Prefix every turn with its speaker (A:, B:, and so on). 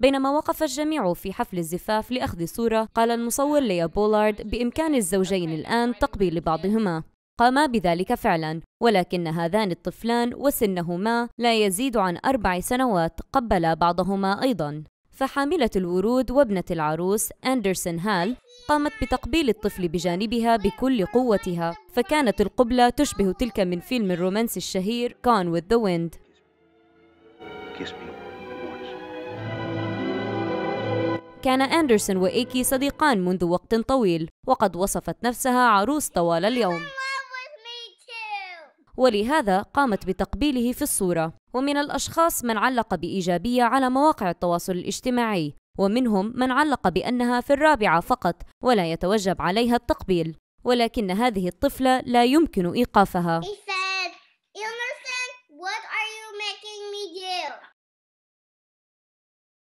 A: بينما وقف الجميع في حفل الزفاف لأخذ صورة قال المصور ليا بولارد بإمكان الزوجين الآن تقبيل بعضهما قاما بذلك فعلا ولكن هذان الطفلان وسنهما لا يزيد عن أربع سنوات قبلا بعضهما أيضا فحاملة الورود وابنة العروس أندرسون هال قامت بتقبيل الطفل بجانبها بكل قوتها فكانت القبلة تشبه تلك من فيلم الرومانسي الشهير Gone with the Wind Kiss me. كان أندرسون وإيكي صديقان منذ وقت طويل وقد وصفت نفسها عروس طوال اليوم ولهذا قامت بتقبيله في الصورة ومن الأشخاص من علق بإيجابية على مواقع التواصل الاجتماعي ومنهم من علق بأنها في الرابعة فقط ولا يتوجب عليها التقبيل ولكن هذه الطفلة لا يمكن إيقافها